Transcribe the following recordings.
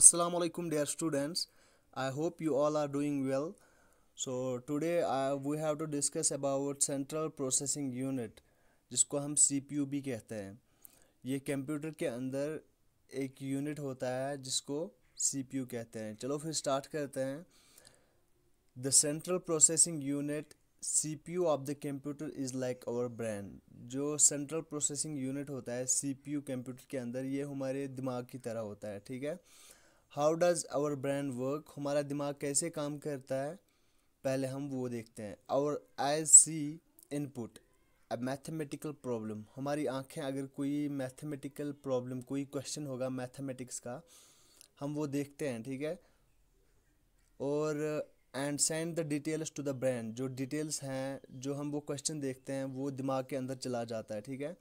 assalamu alaikum dear students i hope you all are doing well so today I, uh, we have to discuss about central processing unit जिसको हम cpu भी कहते हैं ये computer के अंदर एक यूनिट होता है जिसको cpu कहते हैं चलो फिर स्टार्ट करते हैं the central processing unit CPU of the computer is like our brain जो सेंट्रल प्रोसेसिंग यूनिट होता है CPU कंप्यूटर के अंदर ये हमारे दिमाग की तरह होता है ठीक है how does our brain work हमारा दिमाग कैसे काम करता है पहले हम वो देखते हैं और I see input a mathematical problem हमारी आंखें अगर कोई मैथमेटिकल प्रॉब्लम कोई क्वेश्चन होगा मैथमेटिक्स का हम वो देखते हैं ठीक है और and send the details to the brain जो डिटेल्स हैं जो हम वो क्वेश्चन देखते हैं वो दिमाग के अंदर चला जाता है ठीक है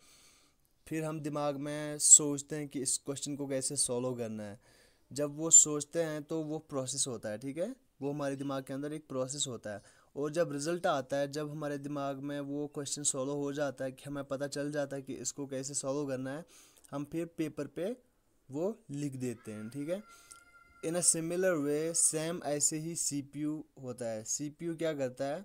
फिर हम दिमाग में सोचते हैं कि इस क्वेश्चन को कैसे सॉल्व करना है जब वो सोचते हैं तो वो प्रोसेस होता है ठीक है वो हमारे दिमाग के अंदर एक प्रोसेस होता है और जब रिज़ल्ट आता है जब हमारे दिमाग में वो क्वेश्चन सॉल्व हो जाता है कि हमें पता चल जाता है कि इसको कैसे सॉल्व करना है हम फिर पेपर पे वो लिख देते हैं ठीक है इन अ सिमिलर वे सेम ऐसे ही सीपीयू होता है सीपीयू क्या करता है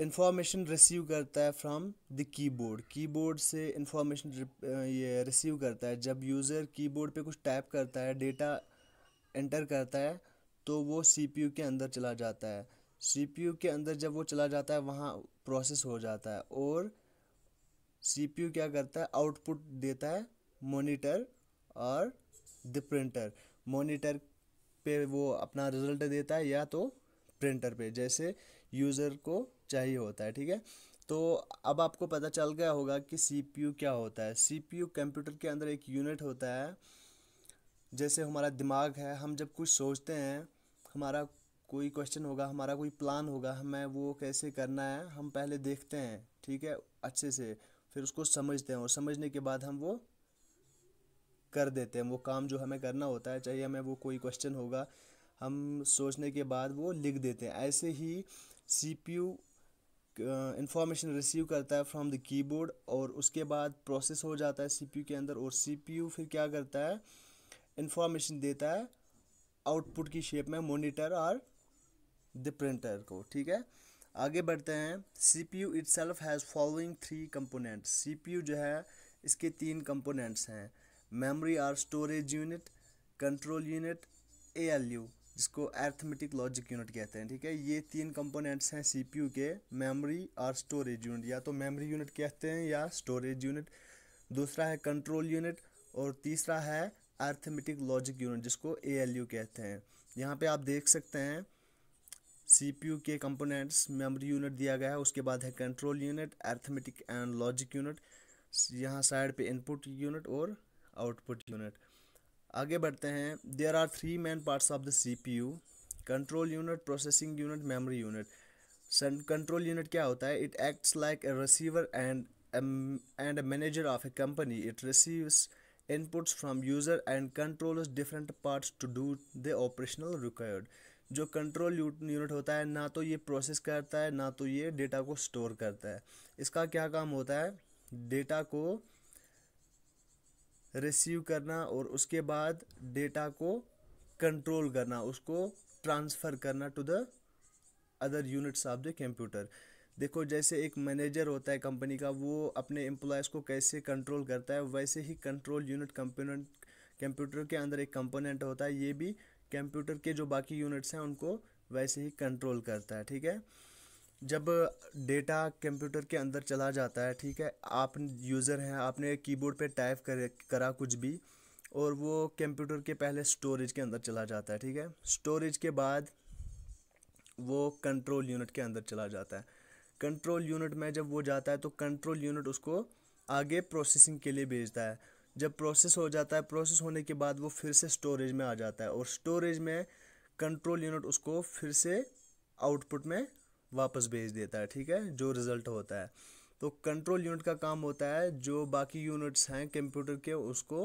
इंफॉर्मेशन रिसीव करता है फ्रॉम द कीबोर्ड कीबोर्ड से इंफॉर्मेशन ये रिसीव करता है जब यूज़र कीबोर्ड पे कुछ टाइप करता है डेटा एंटर करता है तो वो सीपीयू के अंदर चला जाता है सीपीयू के अंदर जब वो चला जाता है वहाँ प्रोसेस हो जाता है और सीपीयू क्या करता है आउटपुट देता है मोनीटर और द प्रिंटर मोनीटर पे वो अपना रिजल्ट देता है या तो प्रिंटर पे जैसे यूज़र को चाहिए होता है ठीक है तो अब आपको पता चल गया होगा कि सी क्या होता है सी कंप्यूटर के अंदर एक यूनिट होता है जैसे हमारा दिमाग है हम जब कुछ सोचते हैं हमारा कोई क्वेश्चन होगा हमारा कोई प्लान होगा हमें वो कैसे करना है हम पहले देखते हैं ठीक है अच्छे से फिर उसको समझते हैं और समझने के बाद हम वो कर देते हैं वो काम जो हमें करना होता है चाहे हमें वो कोई क्वेश्चन होगा हम सोचने के बाद वो लिख देते हैं ऐसे ही सीपीयू इंफॉर्मेशन रिसीव करता है फ्रॉम द कीबोर्ड और उसके बाद प्रोसेस हो जाता है सीपीयू के अंदर और सीपीयू फिर क्या करता है इंफॉर्मेशन देता है आउटपुट की शेप में मोनिटर और द प्रिंटर को ठीक है आगे बढ़ते हैं C P U itself has following three components C P U जो है इसके तीन कंपोनेंट्स हैं मेमोरी और storage unit control unit A L U जिसको एर्थमेटिक लॉजिक यूनिट कहते हैं ठीक है ये तीन कंपोनेंट्स हैं सीपीयू के मेमोरी और स्टोरेज यूनिट या तो मेमोरी यूनिट कहते हैं या स्टोरेज यूनिट दूसरा है कंट्रोल यूनिट और तीसरा है अर्थमेटिक लॉजिक यूनिट जिसको ए कहते हैं यहाँ पर आप देख सकते हैं सीपीयू के कंपोनेंट्स मेमोरी यूनिट दिया गया है उसके बाद है control unit arithmetic and logic unit यहाँ साइड पे इनपुट यूनिट और आउटपुट यूनिट आगे बढ़ते हैं there are three main parts of the C P U control unit processing unit memory unit control unit क्या होता है it acts like a receiver and and a manager of a company it receives inputs from user and controls different parts to do the operational required जो control unit होता है ना तो ये process करता है ना तो ये डेटा को स्टोर करता है इसका क्या काम होता है डेटा को रिसीव करना और उसके बाद डेटा को कंट्रोल करना उसको ट्रांसफ़र करना to the other units of the computer देखो जैसे एक मैनेजर होता है कंपनी का वो अपने एम्प्लॉयज़ को कैसे कंट्रोल करता है वैसे ही कंट्रोल यूनिट कंपोनेंट कंप्यूटर के अंदर एक कंपोनेंट होता है ये भी कंप्यूटर के जो बाकी यूनिट्स हैं उनको वैसे ही कंट्रोल करता है ठीक है जब डेटा कंप्यूटर के अंदर चला जाता है ठीक है आप यूज़र हैं आपने कीबोर्ड पे टाइप कर करा कुछ भी और वो कंप्यूटर के पहले स्टोरेज के अंदर चला जाता है ठीक है स्टोरेज के बाद वो कंट्रोल यूनिट के अंदर चला जाता है कंट्रोल यूनिट में जब वो जाता है तो कंट्रोल यूनिट उसको आगे प्रोसेसिंग के लिए भेजता है जब प्रोसेस हो जाता है प्रोसेस होने के बाद वो फिर से स्टोरेज में आ जाता है और स्टोरेज में कंट्रोल यूनिट उसको फिर से आउटपुट में वापस भेज देता है ठीक है जो रिज़ल्ट होता है तो कंट्रोल यूनिट का काम होता है जो बाकी यूनिट्स हैं कंप्यूटर के उसको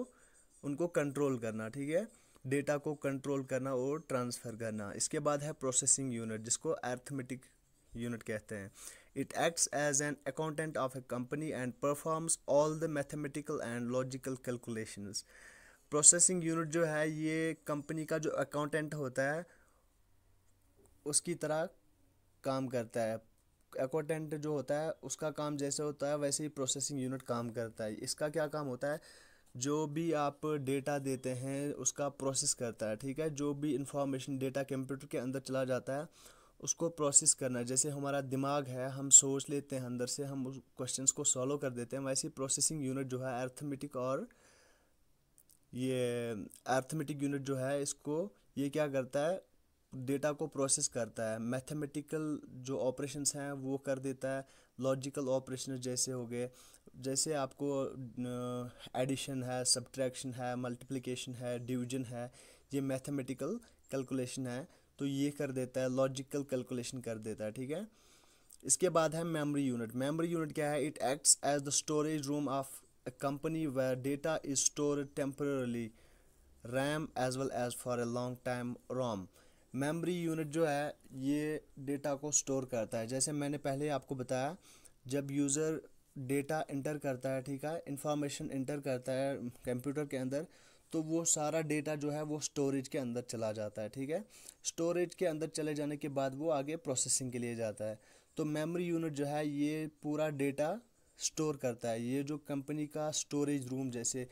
उनको कंट्रोल करना ठीक है डेटा को कंट्रोल करना और ट्रांसफ़र करना इसके बाद है प्रोसेसिंग यूनिट जिसको एर्थमेटिक यूनिट कहते हैं it acts as an accountant of a company and performs all the mathematical and logical calculations processing unit जो है ये कंपनी का जो अकाउंटेंट होता है उसकी तरह काम करता है एक्वाटेंट जो होता है उसका काम जैसे होता है वैसे ही प्रोसेसिंग यूनिट काम करता है इसका क्या काम होता है जो भी आप डेटा देते हैं उसका प्रोसेस करता है ठीक है जो भी इंफॉर्मेशन डेटा कंप्यूटर के अंदर चला जाता है उसको प्रोसेस करना जैसे हमारा दिमाग है हम सोच लेते हैं अंदर से हम उस क्वेश्चंस को सॉल्व कर देते हैं वैसे प्रोसेसिंग यूनिट जो है अर्थमेटिक और ये अर्थमेटिक यूनिट जो है इसको ये क्या करता है डेटा को प्रोसेस करता है मैथमेटिकल जो ऑपरेशंस हैं वो कर देता है लॉजिकल ऑपरेशन जैसे हो गए जैसे आपको एडिशन है सब्ट्रैक्शन है मल्टीप्लिकेशन है डिवीजन है ये मैथमेटिकल कैलकुलेशन है तो ये कर देता है लॉजिकल कैलकुलेशन कर देता है ठीक है इसके बाद है मेमोरी यूनिट मेमोरी यूनिट क्या है it acts as the storage room of a company where data is store temporarily RAM as well as for a long time ROM memory unit जो है ये डेटा को स्टोर करता है जैसे मैंने पहले आपको बताया जब यूज़र डेटा इंटर करता है ठीक है इंफॉर्मेशन इंटर करता है कंप्यूटर के अंदर तो वो सारा डेटा जो है वो स्टोरेज के अंदर चला जाता है ठीक है स्टोरेज के अंदर चले जाने के बाद वो आगे प्रोसेसिंग के लिए जाता है तो मेमोरी यूनिट जो है ये पूरा डेटा स्टोर करता है ये जो कंपनी का स्टोरेज रूम जैसे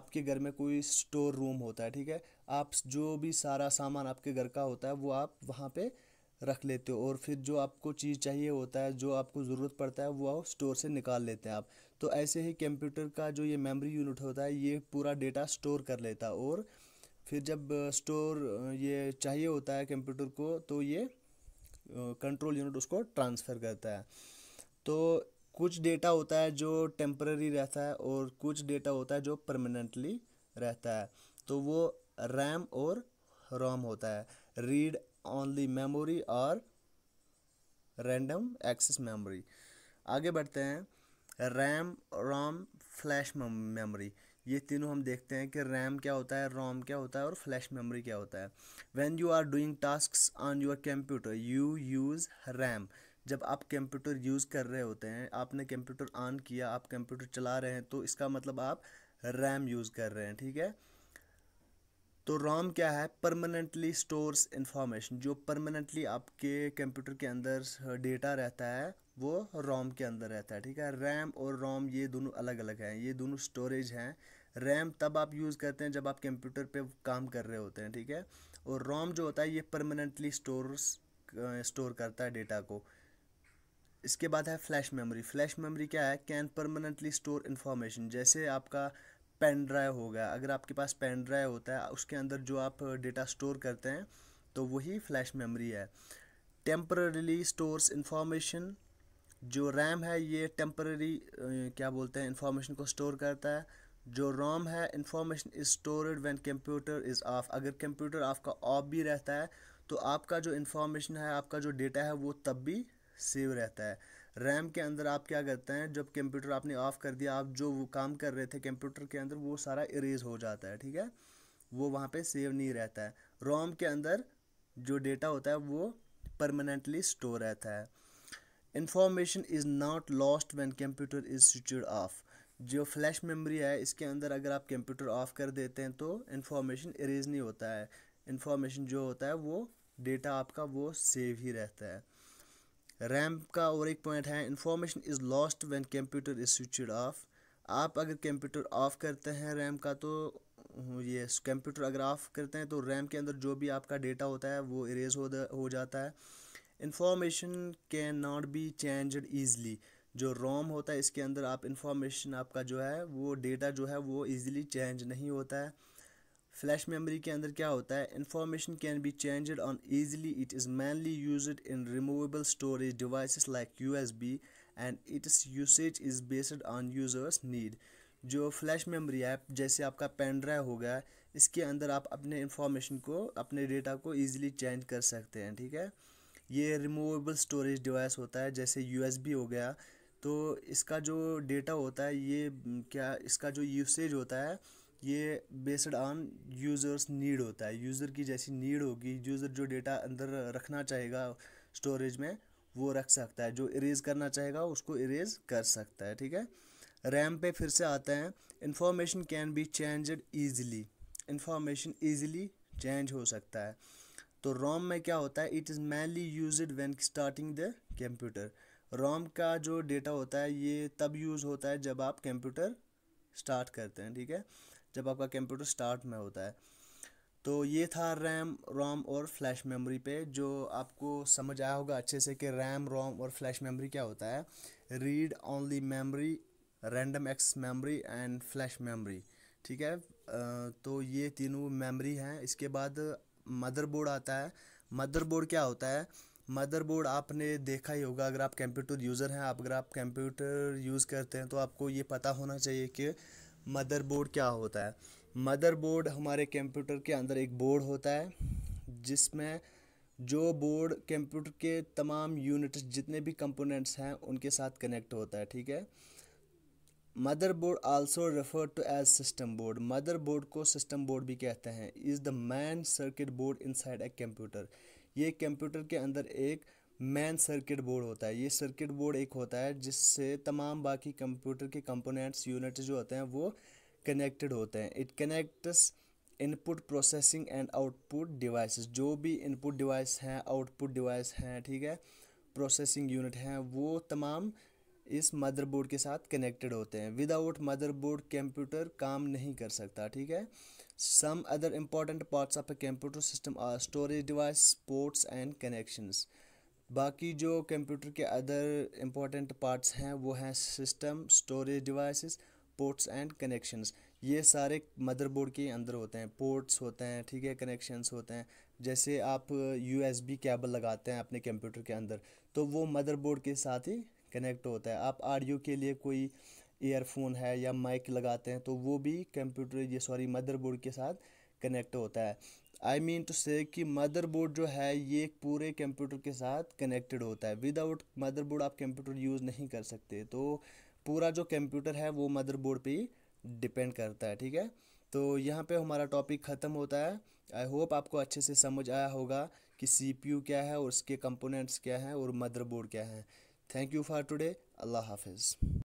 आपके घर में कोई स्टोर रूम होता है ठीक है आप जो भी सारा सामान आपके घर का होता है वो आप वहाँ पे रख लेते हो और फिर जो आपको चीज़ चाहिए होता है जो आपको ज़रूरत पड़ता है वो आप स्टोर से निकाल लेते हैं आप तो ऐसे ही कंप्यूटर का जो ये मेमोरी यूनिट होता है ये पूरा डेटा स्टोर कर लेता है और फिर जब स्टोर ये चाहिए होता है कंप्यूटर को तो ये कंट्रोल यूनिट उसको ट्रांसफ़र करता है तो कुछ डेटा होता है जो टेम्प्रेरी रहता है और कुछ डेटा होता है जो परमानेंटली रहता है तो वो रैम और रोम होता है रीड ओनली मेमोरी और रैंडम एक्सेस मेमोरी आगे बढ़ते हैं रैम रोम फ्लैश मेमोरी ये तीनों हम देखते हैं कि रैम क्या होता है रोम क्या होता है और फ्लैश मेमोरी क्या होता है when you are doing task on your computer you use RAM जब आप कंप्यूटर यूज़ कर रहे होते हैं आपने कंप्यूटर ऑन किया आप कंप्यूटर चला रहे हैं तो इसका मतलब आप रैम यूज़ कर रहे हैं ठीक है तो रोम क्या है परमानेंटली स्टोर्स इंफॉर्मेशन जो परमानेंटली आपके कंप्यूटर के अंदर डेटा रहता है वो रोम के अंदर रहता है ठीक है रैम और रोम ये दोनों अलग अलग हैं ये दोनों स्टोरेज हैं रैम तब आप यूज़ करते हैं जब आप कंप्यूटर पे काम कर रहे होते हैं ठीक है और रोम जो होता है ये परमानेंटली स्टोर स्टोर करता है डेटा को इसके बाद है फ्लैश मेमोरी फ्लैश मेमोरी क्या है कैन परमानेंटली स्टोर इन्फॉर्मेशन जैसे आपका पेन ड्राइव हो गया अगर आपके पास पेन ड्राइव होता है उसके अंदर जो आप डेटा स्टोर करते हैं तो वही फ्लैश मेमोरी है टेम्पररीली स्टोर्स इंफॉर्मेशन जो रैम है ये टेम्पररी क्या बोलते हैं इंफॉर्मेशन को स्टोर करता है जो रोम है information is stored when computer is off अगर कंप्यूटर आपका ऑफ भी रहता है तो आपका जो इंफॉर्मेशन है आपका जो डेटा है वो तब भी सेव रहता है रैम के अंदर आप क्या करते हैं जब कंप्यूटर आपने ऑफ़ कर दिया आप जो काम कर रहे थे कंप्यूटर के अंदर वो सारा इरेज हो जाता है ठीक है वो वहाँ पे सेव नहीं रहता है रोम के अंदर जो डेटा होता है वो परमानेंटली स्टोर रहता है information is not lost when computer is switch off जो फ्लैश मेमोरी है इसके अंदर अगर आप कंप्यूटर ऑफ कर देते हैं तो इन्फॉर्मेशन इरेज नहीं होता है इन्फॉर्मेशन जो होता है वो डेटा आपका वो सेव ही रहता है रैम का और एक पॉइंट है information is lost when computer is switch off आप अगर कंप्यूटर ऑफ़ करते हैं रैम का तो ये कंप्यूटर अगर ऑफ़ करते हैं तो रैम के अंदर जो भी आपका डेटा होता है वो इरेज हो हो जाता है information can not be changed easily जो रोम होता है इसके अंदर आप इंफॉर्मेशन आपका जो है वो डेटा जो है वो ईज़िली चेंज नहीं होता है फ्लैश मेमोरी के अंदर क्या होता है information can be change on easily it is mainly use in removable storage devices like U S B and its usage is based on users need जो फ्लैश मेमोरी ऐप जैसे आपका pen drive हो गया इसके अंदर आप अपने information को अपने डेटा को ईजिली चेंज कर सकते हैं ठीक है ये रिमूवेबल स्टोरेज डिवाइस होता है जैसे बी हो गया तो इसका जो डेटा होता है ये क्या इसका जो यूसेज होता है ये बेस्ड ऑन यूज़र्स नीड होता है यूज़र की जैसी नीड होगी यूज़र जो डेटा अंदर रखना चाहेगा स्टोरेज में वो रख सकता है जो इरेज करना चाहेगा उसको इरेज कर सकता है ठीक है रैम पे फिर से आते हैं information can be changed easily information easily change हो सकता है तो रोम में क्या होता है it is mainly use when starting the computer ROM का जो डेटा होता है ये तब यूज़ होता है जब आप कंप्यूटर स्टार्ट करते हैं ठीक है जब आपका कंप्यूटर स्टार्ट में होता है तो ये था रैम रोम और फ्लैश मेमोरी पे जो आपको समझ आया होगा अच्छे से कि रैम रोम और फ्लैश मेमोरी क्या होता है read only memory random access memory and flash memory ठीक है तो ये तीनों मेमोरी हैं इसके बाद मदरबोर्ड आता है मदरबोर्ड क्या होता है मदरबोर्ड आपने देखा ही होगा अगर आप कंप्यूटर यूज़र हैं आप अगर आप कंप्यूटर यूज़ करते हैं तो आपको ये पता होना चाहिए कि मदरबोर्ड क्या होता है मदरबोर्ड हमारे कंप्यूटर के अंदर एक बोर्ड होता है जिसमें जो बोर्ड कंप्यूटर के तमाम यूनिट्स जितने भी कंपोनेंट्स हैं उनके साथ कनेक्ट होता है ठीक है motherboard also refer to as system board motherboard को सिस्टम बोर्ड भी कहते हैं is the main circuit board inside a computer ये कंप्यूटर के अंदर एक मैन सर्किट बोर्ड होता है ये सर्किट बोर्ड एक होता है जिससे तमाम बाकी कंप्यूटर के कंपोनेंट्स यूनिट जो होते हैं वो कनेक्टेड होते हैं it connects input processing and output devices जो भी इनपुट डिवाइस हैं आउटपुट डिवाइस हैं ठीक है प्रोसेसिंग यूनिट हैं वो तमाम इस मदरबोर्ड के साथ कनेक्टेड होते हैं विदाउट मदरबोर्ड कंप्यूटर काम नहीं कर सकता ठीक है some other important parts of a computer system are storage device ports and connections बाकी जो कंप्यूटर के अदर इम्पोर्टेंट पार्ट्स हैं वो हैं system storage devices ports and connections ये सारे मदरबोर्ड के अंदर होते हैं पोर्ट्स होते हैं ठीक है कनेक्शंस होते हैं जैसे आप यूएसबी केबल लगाते हैं अपने कंप्यूटर के अंदर तो वो मदरबोर्ड के साथ ही कनेक्ट होता है आप ऑडियो के लिए कोई ईयरफोन है या माइक लगाते हैं तो वो भी कंप्यूटर ये सॉरी मदरबोर्ड के साथ कनेक्ट होता है आई मीन टू से कि मदरबोर्ड जो है ये एक पूरे कंप्यूटर के साथ कनेक्टेड होता है विदाउट मदरबोर्ड आप कंप्यूटर यूज़ नहीं कर सकते तो पूरा जो कंप्यूटर है वो मदरबोर्ड पे ही डिपेंड करता है ठीक है तो यहाँ पे हमारा टॉपिक ख़त्म होता है आई होप आपको अच्छे से समझ आया होगा कि सी क्या है और उसके कंपोनेंट्स क्या हैं और मदरबोर्ड क्या है थैंक यू फॉर टुडे अल्लाह हाफिज़